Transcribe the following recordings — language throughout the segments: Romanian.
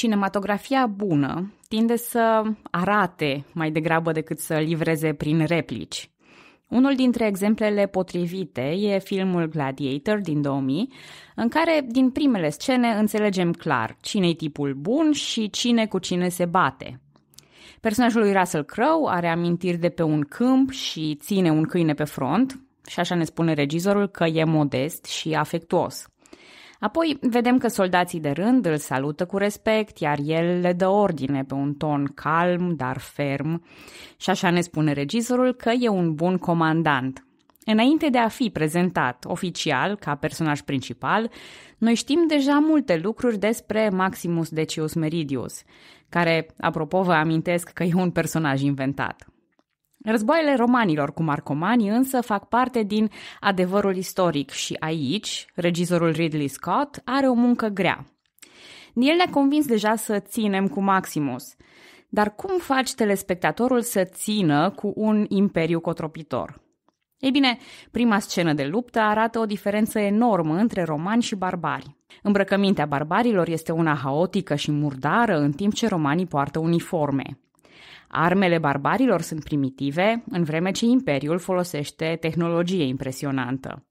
cinematografia bună tinde să arate mai degrabă decât să livreze prin replici. Unul dintre exemplele potrivite e filmul Gladiator din 2000, în care din primele scene înțelegem clar cine-i tipul bun și cine cu cine se bate. Personajul lui Russell Crowe are amintiri de pe un câmp și ține un câine pe front, și așa ne spune regizorul că e modest și afectuos. Apoi vedem că soldații de rând îl salută cu respect, iar el le dă ordine pe un ton calm, dar ferm. Și așa ne spune regizorul că e un bun comandant. Înainte de a fi prezentat oficial ca personaj principal, noi știm deja multe lucruri despre Maximus Decius Meridius, care, apropo, vă amintesc că e un personaj inventat. Războaiele romanilor cu marcomani însă fac parte din adevărul istoric și aici regizorul Ridley Scott are o muncă grea. El ne-a convins deja să ținem cu Maximus. Dar cum faci telespectatorul să țină cu un imperiu cotropitor? Ei bine, prima scenă de luptă arată o diferență enormă între romani și barbari. Îmbrăcămintea barbarilor este una haotică și murdară, în timp ce romanii poartă uniforme. Armele barbarilor sunt primitive, în vreme ce imperiul folosește tehnologie impresionantă.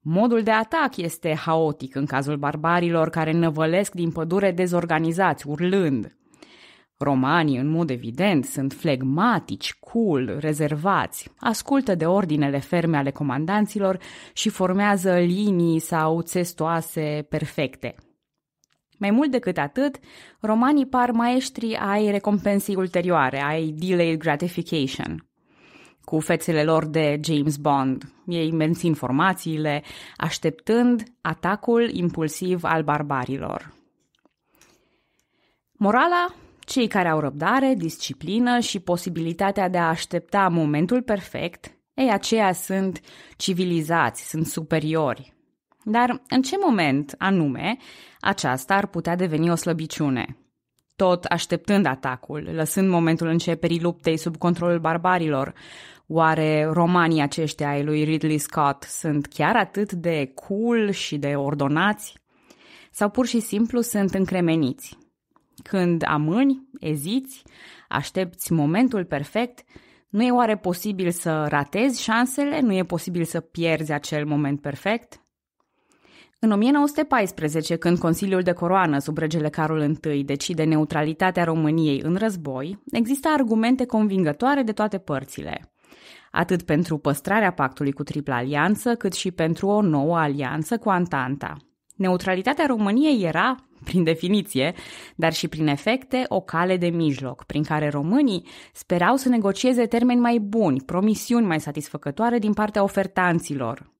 Modul de atac este haotic în cazul barbarilor care năvălesc din pădure dezorganizați, urlând. Romanii, în mod evident, sunt flegmatici, cool, rezervați, ascultă de ordinele ferme ale comandanților și formează linii sau țestoase perfecte – mai mult decât atât, romanii par maestri ai recompensei ulterioare, ai delayed gratification, cu fețele lor de James Bond. Ei mențin formațiile, așteptând atacul impulsiv al barbarilor. Morala cei care au răbdare, disciplină și posibilitatea de a aștepta momentul perfect, ei aceia sunt civilizați, sunt superiori, dar în ce moment anume aceasta ar putea deveni o slăbiciune? Tot așteptând atacul, lăsând momentul începerii luptei sub controlul barbarilor, oare romanii aceștia ai lui Ridley Scott sunt chiar atât de cool și de ordonați? Sau pur și simplu sunt încremeniți? Când amâni, eziți, aștepți momentul perfect, nu e oare posibil să ratezi șansele? Nu e posibil să pierzi acel moment perfect? În 1914, când Consiliul de Coroană sub regele Carol I decide neutralitatea României în război, există argumente convingătoare de toate părțile. Atât pentru păstrarea pactului cu tripla alianță, cât și pentru o nouă alianță cu Antanta. Neutralitatea României era, prin definiție, dar și prin efecte, o cale de mijloc, prin care românii sperau să negocieze termeni mai buni, promisiuni mai satisfăcătoare din partea ofertanților,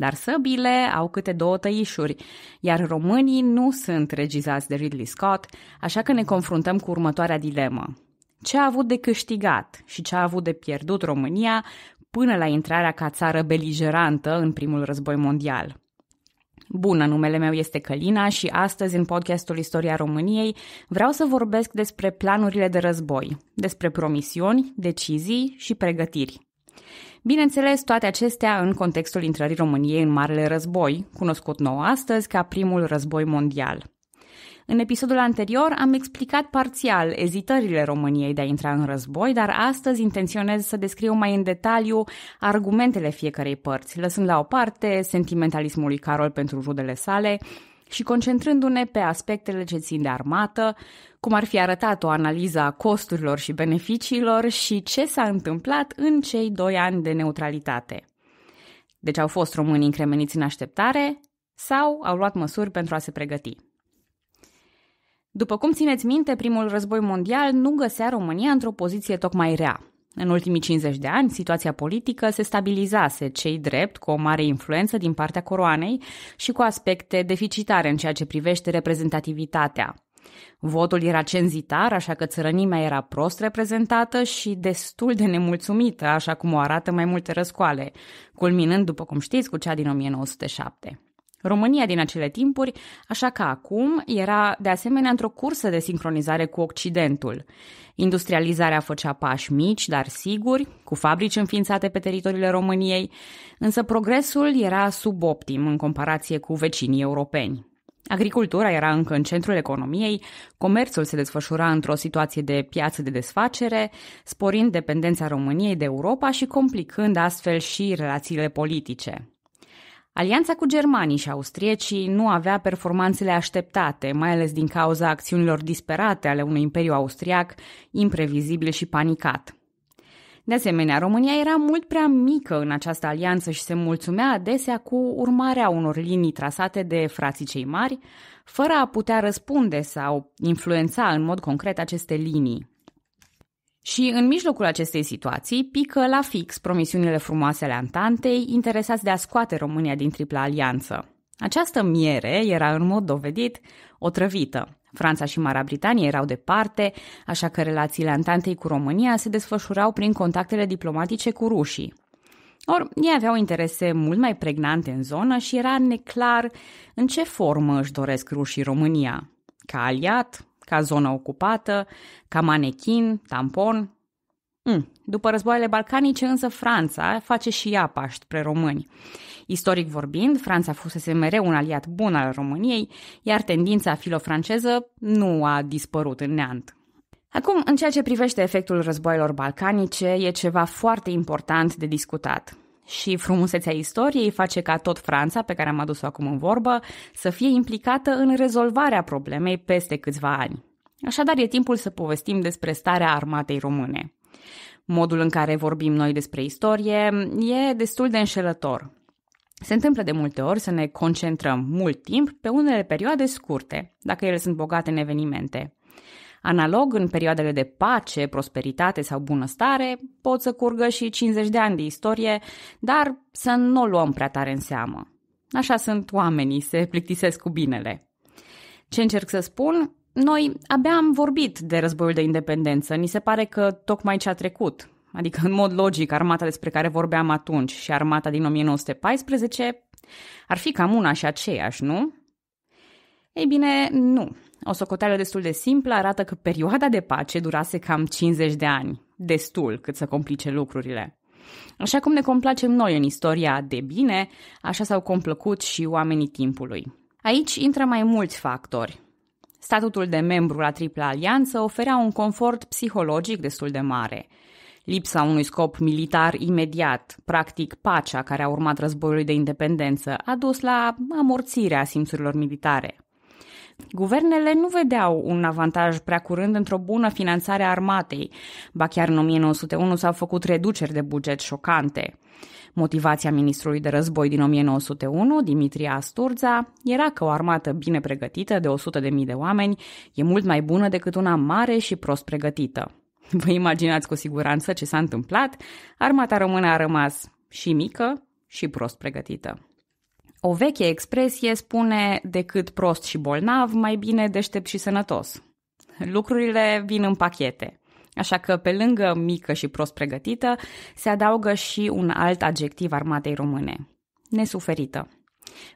dar săbile au câte două tăișuri, iar românii nu sunt regizați de Ridley Scott, așa că ne confruntăm cu următoarea dilemă. Ce a avut de câștigat și ce a avut de pierdut România până la intrarea ca țară beligerantă în primul război mondial? Bună, numele meu este Călina și astăzi în podcastul Istoria României vreau să vorbesc despre planurile de război, despre promisiuni, decizii și pregătiri. Bineînțeles, toate acestea în contextul intrării României în Marele Război, cunoscut nou astăzi ca primul război mondial. În episodul anterior am explicat parțial ezitările României de a intra în război, dar astăzi intenționez să descriu mai în detaliu argumentele fiecarei părți, lăsând la o parte sentimentalismul Carol pentru rudele sale și concentrându-ne pe aspectele ce țin de armată, cum ar fi arătat o analiză a costurilor și beneficiilor și ce s-a întâmplat în cei doi ani de neutralitate. Deci au fost români încremeniți în așteptare sau au luat măsuri pentru a se pregăti. După cum țineți minte, primul război mondial nu găsea România într-o poziție tocmai rea. În ultimii 50 de ani, situația politică se stabilizase, cei drept, cu o mare influență din partea coroanei și cu aspecte deficitare în ceea ce privește reprezentativitatea. Votul era cenzitar, așa că țărănimea era prost reprezentată și destul de nemulțumită, așa cum o arată mai multe răscoale, culminând, după cum știți, cu cea din 1907. România din acele timpuri, așa că acum, era de asemenea într-o cursă de sincronizare cu Occidentul. Industrializarea făcea pași mici, dar siguri, cu fabrici înființate pe teritoriile României, însă progresul era suboptim în comparație cu vecinii europeni. Agricultura era încă în centrul economiei, comerțul se desfășura într-o situație de piață de desfacere, sporind dependența României de Europa și complicând astfel și relațiile politice. Alianța cu germanii și austriecii nu avea performanțele așteptate, mai ales din cauza acțiunilor disperate ale unui imperiu austriac, imprevizibil și panicat. De asemenea, România era mult prea mică în această alianță și se mulțumea adesea cu urmarea unor linii trasate de frații cei mari, fără a putea răspunde sau influența în mod concret aceste linii. Și în mijlocul acestei situații pică la fix promisiunile frumoase ale Antantei, interesați de a scoate România din tripla alianță. Această miere era în mod dovedit otrăvită. Franța și Marea Britanie erau departe, așa că relațiile Antantei cu România se desfășurau prin contactele diplomatice cu rușii. Or, ei aveau interese mult mai pregnante în zonă și era neclar în ce formă își doresc rușii România. Ca aliat, ca zonă ocupată, ca manechin, tampon. Mm. După războaiele balcanice, însă, Franța face și ea paști spre români. Istoric vorbind, Franța fusese mereu un aliat bun al României, iar tendința filofranceză nu a dispărut în neant. Acum, în ceea ce privește efectul războaielor balcanice, e ceva foarte important de discutat și frumusețea istoriei face ca tot Franța, pe care am adus-o acum în vorbă, să fie implicată în rezolvarea problemei peste câțiva ani. Așadar, e timpul să povestim despre starea armatei române. Modul în care vorbim noi despre istorie e destul de înșelător. Se întâmplă de multe ori să ne concentrăm mult timp pe unele perioade scurte, dacă ele sunt bogate în evenimente. Analog, în perioadele de pace, prosperitate sau bunăstare, pot să curgă și 50 de ani de istorie, dar să nu o luăm prea tare în seamă. Așa sunt oamenii, se plictisesc cu binele. Ce încerc să spun? Noi abia am vorbit de războiul de independență, ni se pare că tocmai ce a trecut. Adică, în mod logic, armata despre care vorbeam atunci și armata din 1914 ar fi cam una și aceeași, nu? Ei bine, nu. O socoteală destul de simplă arată că perioada de pace durase cam 50 de ani, destul cât să complice lucrurile. Așa cum ne complacem noi în istoria de bine, așa s-au complăcut și oamenii timpului. Aici intră mai mulți factori. Statutul de membru la Tripla Alianță oferea un confort psihologic destul de mare. Lipsa unui scop militar imediat, practic pacea care a urmat războiului de independență, a dus la amorțirea simțurilor militare. Guvernele nu vedeau un avantaj prea curând într-o bună finanțare a armatei, ba chiar în 1901 s-au făcut reduceri de buget șocante. Motivația ministrului de război din 1901, Dimitria Asturza, era că o armată bine pregătită de 100.000 de oameni e mult mai bună decât una mare și prost pregătită. Vă imaginați cu siguranță ce s-a întâmplat, armata română a rămas și mică și prost pregătită. O veche expresie spune decât prost și bolnav, mai bine deștept și sănătos. Lucrurile vin în pachete. Așa că pe lângă mică și prost pregătită, se adaugă și un alt adjectiv armatei române. Nesuferită.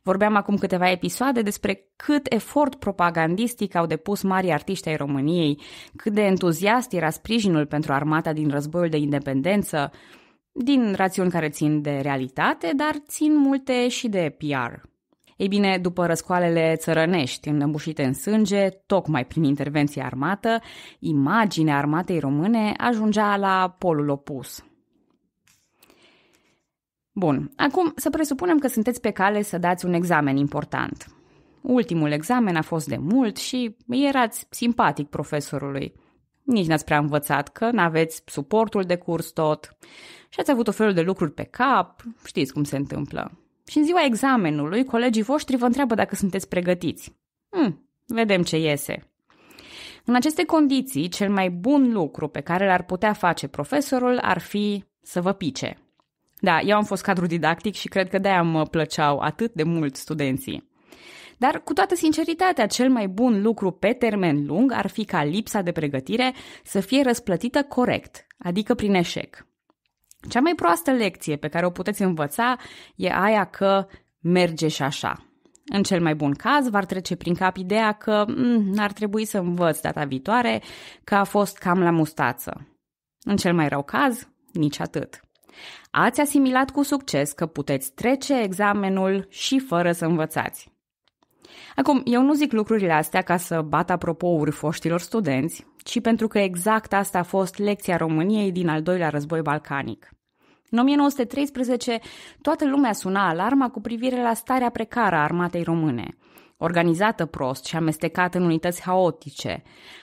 Vorbeam acum câteva episoade despre cât efort propagandistic au depus mari artiști ai României, cât de entuziast era sprijinul pentru armata din războiul de independență, din rațiuni care țin de realitate, dar țin multe și de PR. Ei bine, după răscoalele țărănești înnăbușite în sânge, tocmai prin intervenție armată, imaginea armatei române ajungea la polul opus. Bun, acum să presupunem că sunteți pe cale să dați un examen important. Ultimul examen a fost de mult și erați simpatic profesorului. Nici n-ați prea învățat că n-aveți suportul de curs tot și ați avut o felul de lucruri pe cap, știți cum se întâmplă. Și în ziua examenului, colegii voștri vă întreabă dacă sunteți pregătiți. Hmm, vedem ce iese. În aceste condiții, cel mai bun lucru pe care l-ar putea face profesorul ar fi să vă pice. Da, eu am fost cadru didactic și cred că de-aia mă plăceau atât de mult studenții. Dar, cu toată sinceritatea, cel mai bun lucru pe termen lung ar fi ca lipsa de pregătire să fie răsplătită corect, adică prin eșec. Cea mai proastă lecție pe care o puteți învăța e aia că merge și așa. În cel mai bun caz, v-ar trece prin cap ideea că m- mm, ar trebui să învăț data viitoare că a fost cam la mustață. În cel mai rău caz, nici atât. Ați asimilat cu succes că puteți trece examenul și fără să învățați. Acum, eu nu zic lucrurile astea ca să bat apropouri foștilor studenți, ci pentru că exact asta a fost lecția României din al doilea război balcanic. În 1913, toată lumea suna alarma cu privire la starea precară a armatei române, organizată prost și amestecată în unități haotice,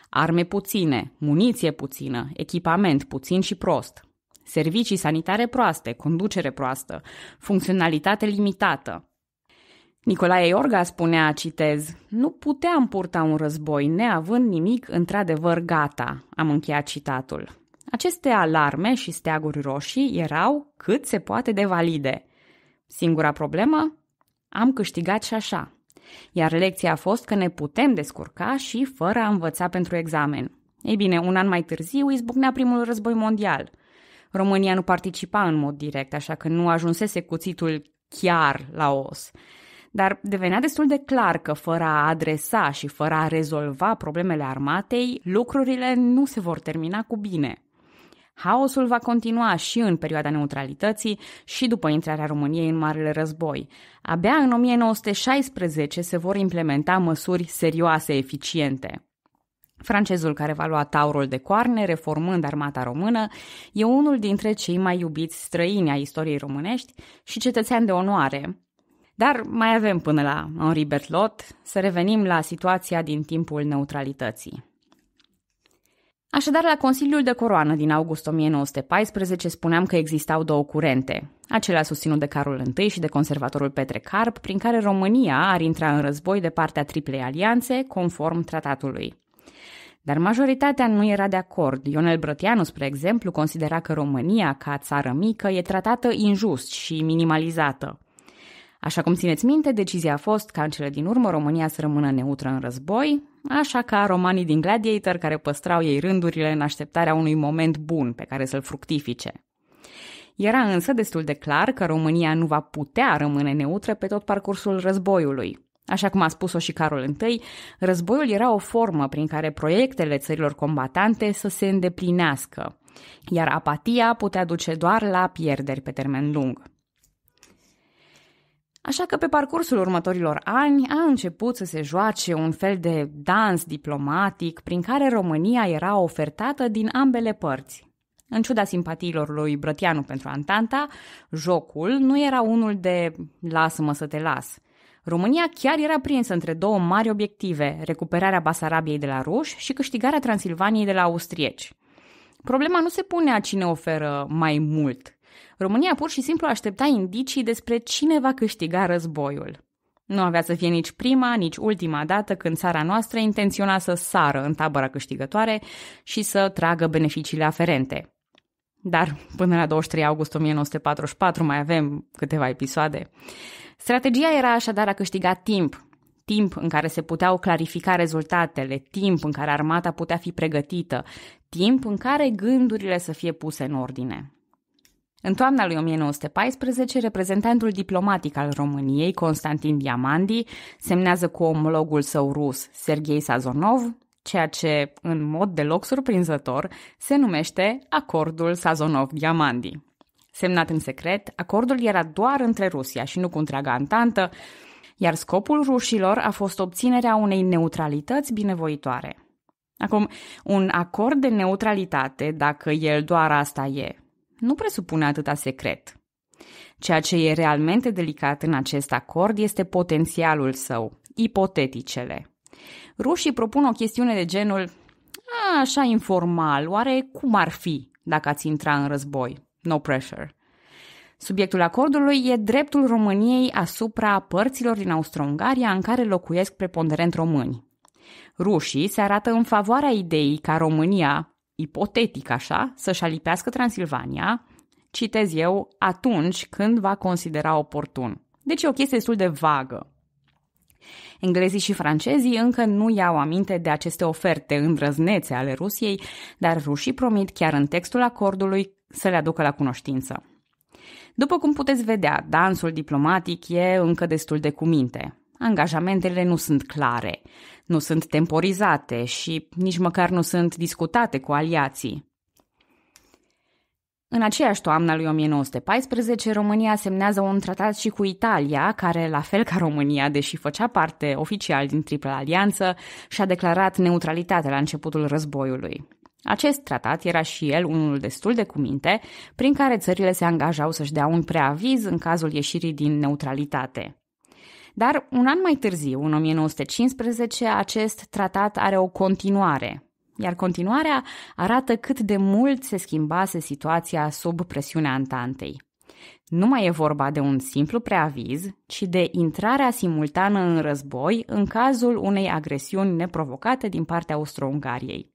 arme puține, muniție puțină, echipament puțin și prost, servicii sanitare proaste, conducere proastă, funcționalitate limitată – Nicolae Iorga spunea, citez, Nu puteam purta un război, neavând nimic într-adevăr gata. Am încheiat citatul. Aceste alarme și steaguri roșii erau cât se poate de valide. Singura problemă? Am câștigat și așa. Iar lecția a fost că ne putem descurca și fără a învăța pentru examen. Ei bine, un an mai târziu izbucnea primul război mondial. România nu participa în mod direct, așa că nu ajunsese cuțitul chiar la os dar devenea destul de clar că fără a adresa și fără a rezolva problemele armatei, lucrurile nu se vor termina cu bine. Haosul va continua și în perioada neutralității și după intrarea României în Marele Război. Abia în 1916 se vor implementa măsuri serioase eficiente. Francezul care va lua taurul de coarne, reformând armata română, e unul dintre cei mai iubiți străini ai istoriei românești și cetățean de onoare, dar mai avem până la Henri Bertlot să revenim la situația din timpul neutralității. Așadar, la Consiliul de Coroană din august 1914 spuneam că existau două curente, acelea susținut de Carol I și de conservatorul Petre Carp, prin care România ar intra în război de partea Triplei Alianțe, conform tratatului. Dar majoritatea nu era de acord. Ionel Brătianu, spre exemplu, considera că România, ca țară mică, e tratată injust și minimalizată – Așa cum țineți minte, decizia a fost ca în cele din urmă România să rămână neutră în război, așa ca romanii din Gladiator care păstrau ei rândurile în așteptarea unui moment bun pe care să-l fructifice. Era însă destul de clar că România nu va putea rămâne neutră pe tot parcursul războiului. Așa cum a spus-o și Carol I, războiul era o formă prin care proiectele țărilor combatante să se îndeplinească, iar apatia putea duce doar la pierderi pe termen lung. Așa că pe parcursul următorilor ani a început să se joace un fel de dans diplomatic prin care România era ofertată din ambele părți. În ciuda simpatiilor lui Brătianu pentru Antanta, jocul nu era unul de lasă-mă să te las. România chiar era prinsă între două mari obiective, recuperarea Basarabiei de la ruși și câștigarea Transilvaniei de la austrieci. Problema nu se punea cine oferă mai mult, România pur și simplu aștepta indicii despre cine va câștiga războiul. Nu avea să fie nici prima, nici ultima dată când țara noastră intenționa să sară în tabăra câștigătoare și să tragă beneficiile aferente. Dar până la 23 august 1944 mai avem câteva episoade. Strategia era așadar a câștiga timp, timp în care se puteau clarifica rezultatele, timp în care armata putea fi pregătită, timp în care gândurile să fie puse în ordine. În toamna lui 1914, reprezentantul diplomatic al României, Constantin Diamandi, semnează cu omologul său rus, Sergei Sazonov, ceea ce, în mod deloc surprinzător, se numește Acordul Sazonov-Diamandi. Semnat în secret, acordul era doar între Rusia și nu cu întreaga antantă, iar scopul rușilor a fost obținerea unei neutralități binevoitoare. Acum, un acord de neutralitate, dacă el doar asta e, nu presupune atâta secret. Ceea ce e realmente delicat în acest acord este potențialul său, ipoteticele. Rușii propun o chestiune de genul a, așa informal, oare cum ar fi dacă ați intra în război? No pressure. Subiectul acordului e dreptul României asupra părților din Austro-Ungaria în care locuiesc preponderent români. Rușii se arată în favoarea ideii ca România, ipotetic așa, să-și alipească Transilvania, citez eu, atunci când va considera oportun. Deci e o chestie destul de vagă. Englezii și francezii încă nu iau aminte de aceste oferte îndrăznețe ale Rusiei, dar rușii promit chiar în textul acordului să le aducă la cunoștință. După cum puteți vedea, dansul diplomatic e încă destul de cuminte. Angajamentele nu sunt clare nu sunt temporizate și nici măcar nu sunt discutate cu aliații. În aceeași toamnă lui 1914, România semnează un tratat și cu Italia, care, la fel ca România, deși făcea parte oficial din Tripla Alianță, și-a declarat neutralitatea la începutul războiului. Acest tratat era și el unul destul de cuminte, prin care țările se angajau să-și dea un preaviz în cazul ieșirii din neutralitate. Dar un an mai târziu, în 1915, acest tratat are o continuare, iar continuarea arată cât de mult se schimbase situația sub presiunea Antantei. Nu mai e vorba de un simplu preaviz, ci de intrarea simultană în război în cazul unei agresiuni neprovocate din partea Austro-Ungariei.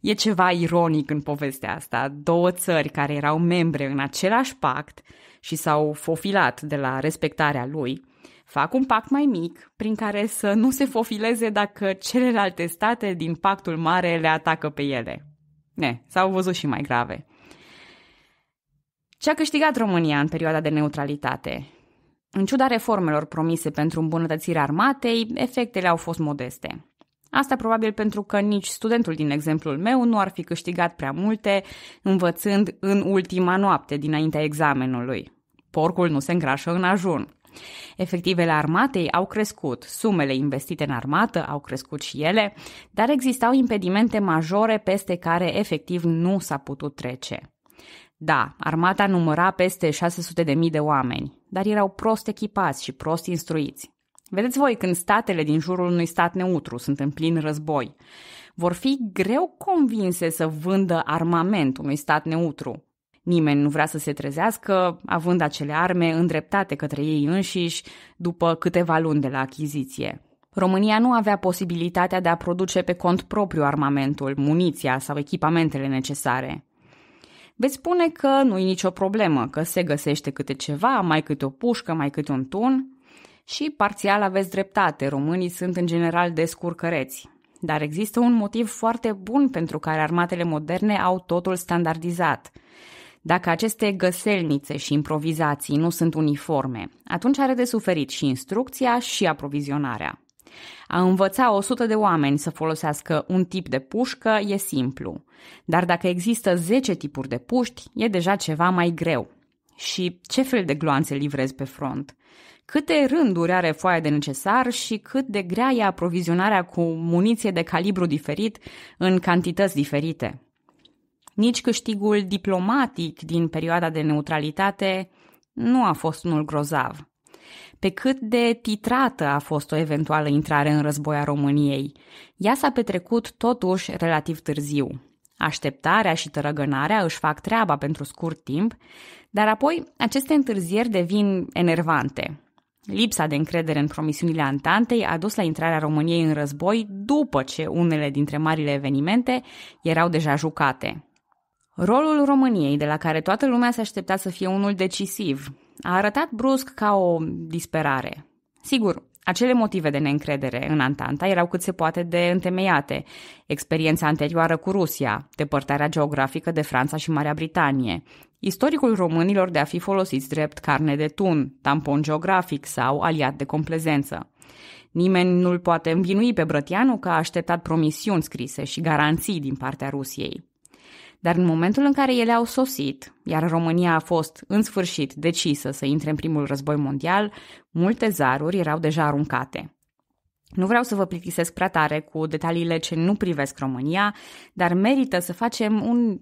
E ceva ironic în povestea asta. Două țări care erau membre în același pact și s-au fofilat de la respectarea lui, fac un pact mai mic prin care să nu se fofileze dacă celelalte state din pactul mare le atacă pe ele. Ne, s-au văzut și mai grave. Ce a câștigat România în perioada de neutralitate? În ciuda reformelor promise pentru îmbunătățirea armatei, efectele au fost modeste. Asta probabil pentru că nici studentul din exemplul meu nu ar fi câștigat prea multe învățând în ultima noapte dinaintea examenului. Porcul nu se îngrașă în ajun. Efectivele armatei au crescut, sumele investite în armată au crescut și ele, dar existau impedimente majore peste care efectiv nu s-a putut trece. Da, armata număra peste 600.000 de oameni, dar erau prost echipați și prost instruiți. Vedeți voi când statele din jurul unui stat neutru sunt în plin război. Vor fi greu convinse să vândă armament unui stat neutru, Nimeni nu vrea să se trezească, având acele arme îndreptate către ei înșiși după câteva luni de la achiziție. România nu avea posibilitatea de a produce pe cont propriu armamentul, muniția sau echipamentele necesare. Veți spune că nu e nicio problemă, că se găsește câte ceva, mai câte o pușcă, mai câte un tun. Și parțial aveți dreptate, românii sunt în general descurcăreți. Dar există un motiv foarte bun pentru care armatele moderne au totul standardizat – dacă aceste găselnițe și improvizații nu sunt uniforme, atunci are de suferit și instrucția și aprovizionarea. A învăța 100 de oameni să folosească un tip de pușcă e simplu, dar dacă există 10 tipuri de puști, e deja ceva mai greu. Și ce fel de gloanțe livrezi pe front? Câte rânduri are foaia de necesar și cât de grea e aprovizionarea cu muniție de calibru diferit în cantități diferite? Nici câștigul diplomatic din perioada de neutralitate nu a fost unul grozav. Pe cât de titrată a fost o eventuală intrare în război a României, ea s-a petrecut totuși relativ târziu. Așteptarea și tărăgânarea își fac treaba pentru scurt timp, dar apoi aceste întârzieri devin enervante. Lipsa de încredere în promisiunile Antantei a dus la intrarea României în război după ce unele dintre marile evenimente erau deja jucate. Rolul României, de la care toată lumea se aștepta să fie unul decisiv, a arătat brusc ca o disperare. Sigur, acele motive de neîncredere în Antanta erau cât se poate de întemeiate. Experiența anterioară cu Rusia, depărtarea geografică de Franța și Marea Britanie, istoricul românilor de a fi folosiți drept carne de tun, tampon geografic sau aliat de complezență. Nimeni nu-l poate învinui pe Brătianu că a așteptat promisiuni scrise și garanții din partea Rusiei. Dar în momentul în care ele au sosit, iar România a fost în sfârșit decisă să intre în primul război mondial, multe zaruri erau deja aruncate. Nu vreau să vă plictisesc prea tare cu detaliile ce nu privesc România, dar merită să facem un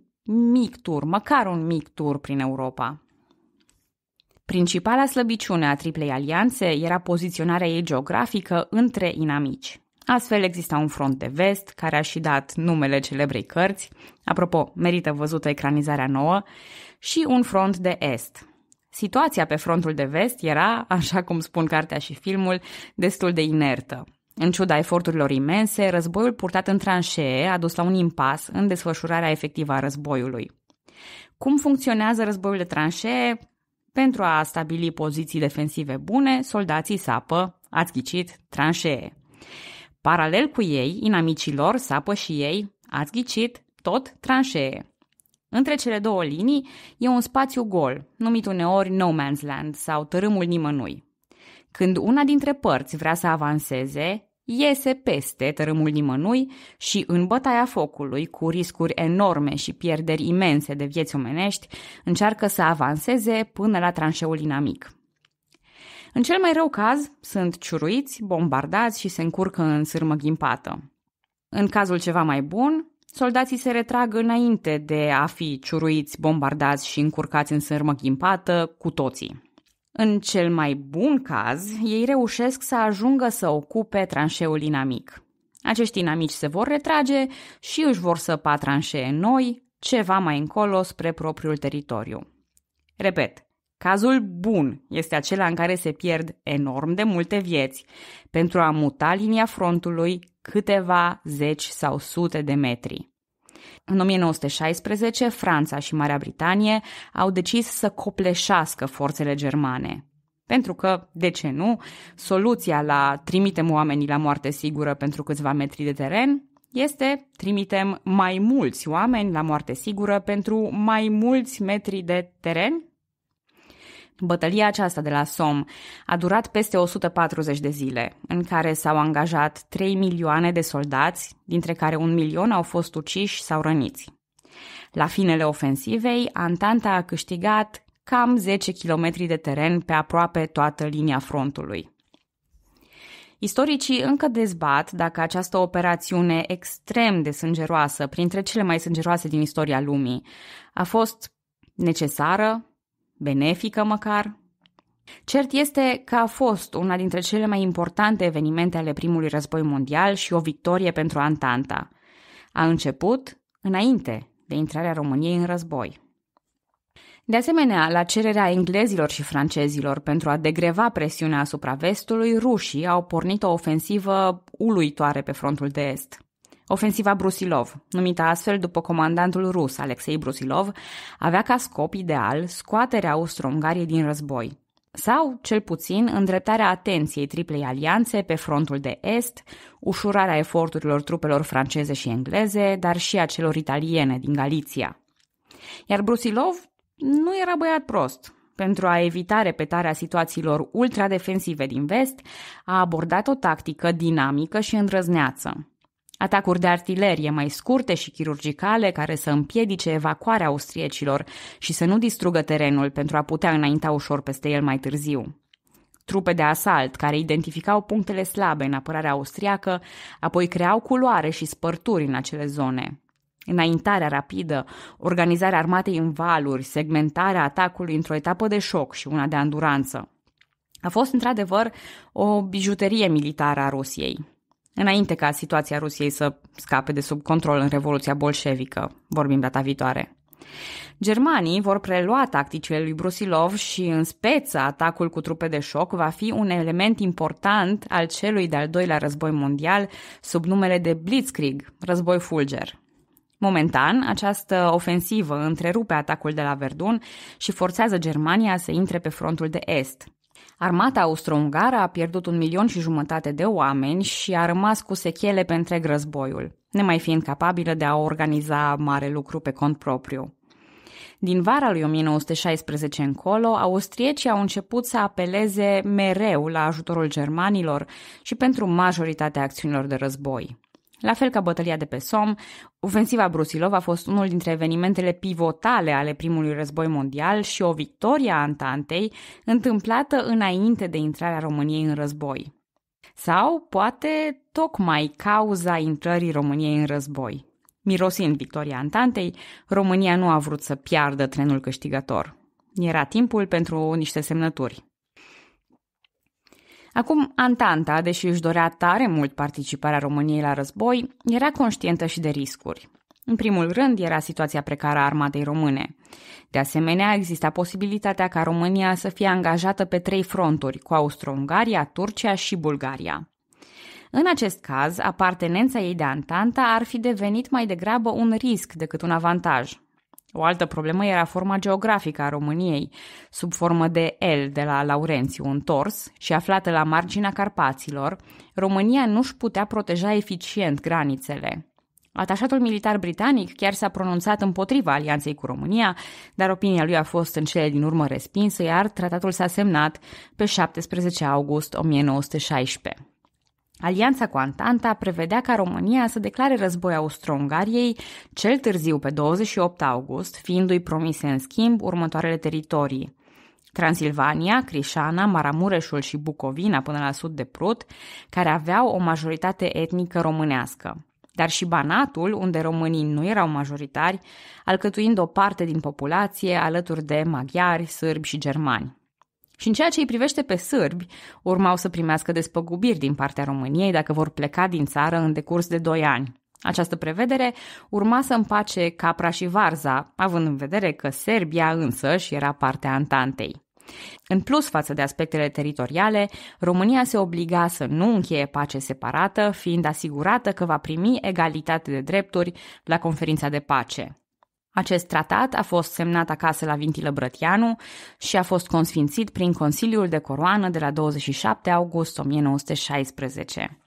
mic tur, măcar un mic tur prin Europa. Principala slăbiciune a Triplei Alianțe era poziționarea ei geografică între inamici. Astfel exista un front de vest care a și dat numele celebrei cărți, apropo, merită văzută ecranizarea nouă, și un front de est. Situația pe frontul de vest era, așa cum spun cartea și filmul, destul de inertă. În ciuda eforturilor imense, războiul purtat în tranșee a dus la un impas în desfășurarea efectivă a războiului. Cum funcționează războiul de tranșee? Pentru a stabili poziții defensive bune, soldații sapă, ați ghicit, tranșee. Paralel cu ei, inamicii lor sapă și ei, ați ghicit, tot tranșee. Între cele două linii e un spațiu gol, numit uneori no man's land sau tărâmul nimănui. Când una dintre părți vrea să avanseze, iese peste tărâmul nimănui și în bătaia focului, cu riscuri enorme și pierderi imense de vieți omenești, încearcă să avanseze până la tranșeul inamic. În cel mai rău caz, sunt ciuruiți, bombardați și se încurcă în sârmă ghimpată. În cazul ceva mai bun, soldații se retrag înainte de a fi ciuruiți, bombardați și încurcați în sârmă ghimpată cu toții. În cel mai bun caz, ei reușesc să ajungă să ocupe tranșeul inamic. Acești inamici se vor retrage și își vor săpa tranșee noi, ceva mai încolo spre propriul teritoriu. Repet, Cazul bun este acela în care se pierd enorm de multe vieți pentru a muta linia frontului câteva zeci sau sute de metri. În 1916, Franța și Marea Britanie au decis să copleșească forțele germane. Pentru că, de ce nu, soluția la trimitem oamenii la moarte sigură pentru câțiva metri de teren este trimitem mai mulți oameni la moarte sigură pentru mai mulți metri de teren Bătălia aceasta de la Som a durat peste 140 de zile, în care s-au angajat 3 milioane de soldați, dintre care un milion au fost uciși sau răniți. La finele ofensivei, Antanta a câștigat cam 10 km de teren pe aproape toată linia frontului. Istoricii încă dezbat dacă această operațiune extrem de sângeroasă, printre cele mai sângeroase din istoria lumii, a fost necesară benefică măcar. Cert este că a fost una dintre cele mai importante evenimente ale primului război mondial și o victorie pentru Antanta. A început înainte de intrarea României în război. De asemenea, la cererea englezilor și francezilor pentru a degreva presiunea asupra vestului, rușii au pornit o ofensivă uluitoare pe frontul de est. Ofensiva Brusilov, numită astfel după comandantul rus Alexei Brusilov, avea ca scop ideal scoaterea Austro-Ungariei din război, sau, cel puțin, îndreptarea atenției triplei alianțe pe frontul de est, ușurarea eforturilor trupelor franceze și engleze, dar și a celor italiene din Galiția. Iar Brusilov nu era băiat prost. Pentru a evita repetarea situațiilor ultradefensive din vest, a abordat o tactică dinamică și îndrăzneață. Atacuri de artilerie mai scurte și chirurgicale care să împiedice evacuarea austriecilor și să nu distrugă terenul pentru a putea înainta ușor peste el mai târziu. Trupe de asalt care identificau punctele slabe în apărarea austriacă, apoi creau culoare și spărturi în acele zone. Înaintarea rapidă, organizarea armatei în valuri, segmentarea atacului într-o etapă de șoc și una de anduranță. A fost într-adevăr o bijuterie militară a Rusiei, înainte ca situația Rusiei să scape de sub control în Revoluția Bolșevică, vorbim data viitoare. Germanii vor prelua tacticile lui Brusilov și în speță atacul cu trupe de șoc va fi un element important al celui de-al doilea război mondial sub numele de Blitzkrieg, război fulger. Momentan, această ofensivă întrerupe atacul de la Verdun și forțează Germania să intre pe frontul de est. Armata austro-ungară a pierdut un milion și jumătate de oameni și a rămas cu sechele pe întreg războiul, nemai fiind capabilă de a organiza mare lucru pe cont propriu. Din vara lui 1916 încolo, austriecii au început să apeleze mereu la ajutorul germanilor și pentru majoritatea acțiunilor de război. La fel ca bătălia de pe Som, ofensiva Brusilov a fost unul dintre evenimentele pivotale ale primului război mondial și o victorie a Antantei întâmplată înainte de intrarea României în război. Sau, poate, tocmai cauza intrării României în război. Mirosind victoria Antantei, România nu a vrut să piardă trenul câștigător. Era timpul pentru niște semnături. Acum, Antanta, deși își dorea tare mult participarea României la război, era conștientă și de riscuri. În primul rând era situația precară a armatei române. De asemenea, exista posibilitatea ca România să fie angajată pe trei fronturi, cu Austro-Ungaria, Turcia și Bulgaria. În acest caz, apartenența ei de Antanta ar fi devenit mai degrabă un risc decât un avantaj, o altă problemă era forma geografică a României, sub formă de L de la Laurențiu întors și aflată la marginea Carpaților, România nu își putea proteja eficient granițele. Atașatul militar britanic chiar s-a pronunțat împotriva alianței cu România, dar opinia lui a fost în cele din urmă respinsă, iar tratatul s-a semnat pe 17 august 1916. Alianța cu Antanta prevedea ca România să declare război Austro-Ungariei cel târziu pe 28 august, fiindu-i promise în schimb următoarele teritorii. Transilvania, Crișana, Maramureșul și Bucovina până la sud de Prut, care aveau o majoritate etnică românească. Dar și Banatul, unde românii nu erau majoritari, alcătuind o parte din populație alături de maghiari, sârbi și germani. Și în ceea ce îi privește pe sârbi, urmau să primească despăgubiri din partea României dacă vor pleca din țară în decurs de 2 ani. Această prevedere urma să împace Capra și Varza, având în vedere că Serbia însă, și era partea Antantei. În plus față de aspectele teritoriale, România se obliga să nu încheie pace separată, fiind asigurată că va primi egalitate de drepturi la conferința de pace. Acest tratat a fost semnat acasă la Vintile Brătianu și a fost consfințit prin Consiliul de Coroană de la 27 august 1916.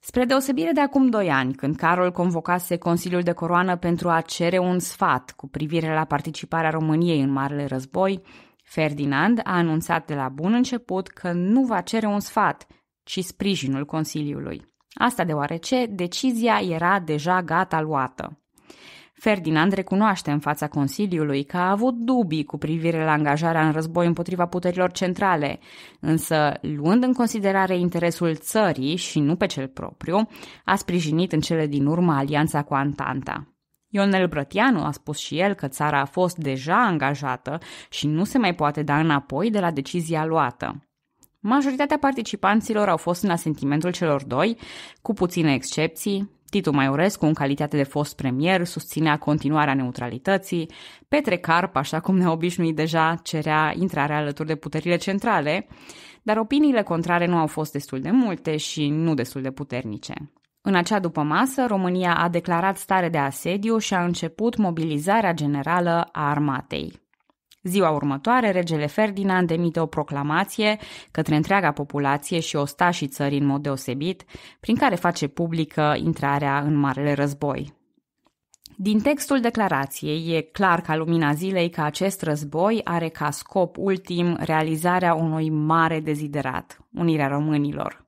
Spre deosebire de acum doi ani, când Carol convocase Consiliul de Coroană pentru a cere un sfat cu privire la participarea României în Marele Război, Ferdinand a anunțat de la bun început că nu va cere un sfat, ci sprijinul Consiliului. Asta deoarece decizia era deja gata luată. Ferdinand recunoaște în fața Consiliului că a avut dubii cu privire la angajarea în război împotriva puterilor centrale, însă, luând în considerare interesul țării și nu pe cel propriu, a sprijinit în cele din urmă alianța cu Antanta. Ionel Brătianu a spus și el că țara a fost deja angajată și nu se mai poate da înapoi de la decizia luată. Majoritatea participanților au fost în asentimentul celor doi, cu puține excepții, Titu Maiorescu, în calitate de fost premier, susținea continuarea neutralității, Petre Carp, așa cum ne obișnui deja, cerea intrarea alături de puterile centrale, dar opiniile contrare nu au fost destul de multe și nu destul de puternice. În acea după masă, România a declarat stare de asediu și a început mobilizarea generală a armatei. Ziua următoare, regele Ferdinand emite o proclamație către întreaga populație și ostașii țării în mod deosebit, prin care face publică intrarea în Marele Război. Din textul declarației e clar ca lumina zilei că acest război are ca scop ultim realizarea unui mare deziderat, unirea românilor.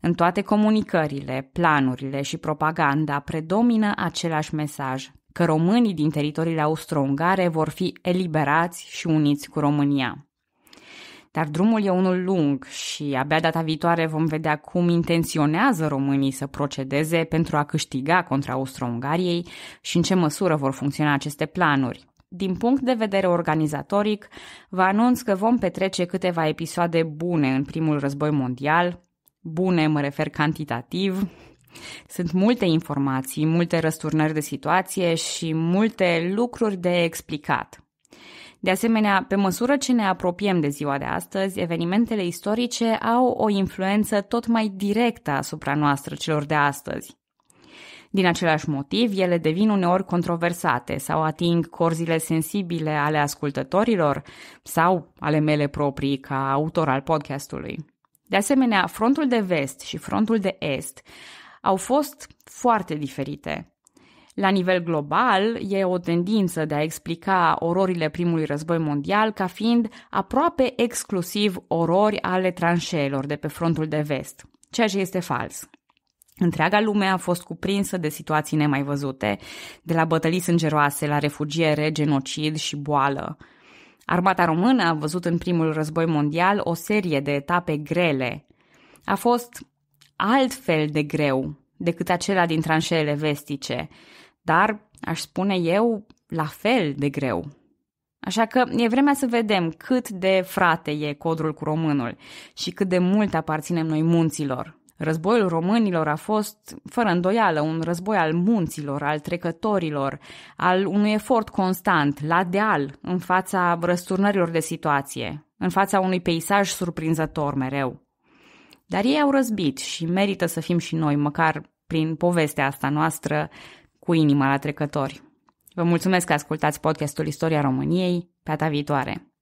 În toate comunicările, planurile și propaganda predomină același mesaj, că românii din teritoriile austro-ungare vor fi eliberați și uniți cu România. Dar drumul e unul lung și abia data viitoare vom vedea cum intenționează românii să procedeze pentru a câștiga contra Austro-Ungariei și în ce măsură vor funcționa aceste planuri. Din punct de vedere organizatoric, vă anunț că vom petrece câteva episoade bune în primul război mondial, bune mă refer cantitativ, sunt multe informații, multe răsturnări de situație și multe lucruri de explicat. De asemenea, pe măsură ce ne apropiem de ziua de astăzi, evenimentele istorice au o influență tot mai directă asupra noastră celor de astăzi. Din același motiv, ele devin uneori controversate sau ating corzile sensibile ale ascultătorilor sau ale mele proprii ca autor al podcastului. De asemenea, frontul de vest și frontul de est au fost foarte diferite. La nivel global, e o tendință de a explica ororile primului război mondial ca fiind aproape exclusiv orori ale tranșeelor de pe frontul de vest, ceea ce este fals. Întreaga lume a fost cuprinsă de situații nemai văzute, de la bătălii sângeroase la refugiere, genocid și boală. Armata română a văzut în primul război mondial o serie de etape grele. A fost altfel de greu decât acela din tranșele vestice, dar, aș spune eu, la fel de greu. Așa că e vremea să vedem cât de frate e codrul cu românul și cât de mult aparținem noi munților. Războiul românilor a fost, fără îndoială, un război al munților, al trecătorilor, al unui efort constant, la deal, în fața răsturnărilor de situație, în fața unui peisaj surprinzător mereu. Dar ei au răzbit și merită să fim și noi, măcar prin povestea asta noastră cu inima la trecători. Vă mulțumesc că ascultați podcastul Istoria României. Pe data viitoare!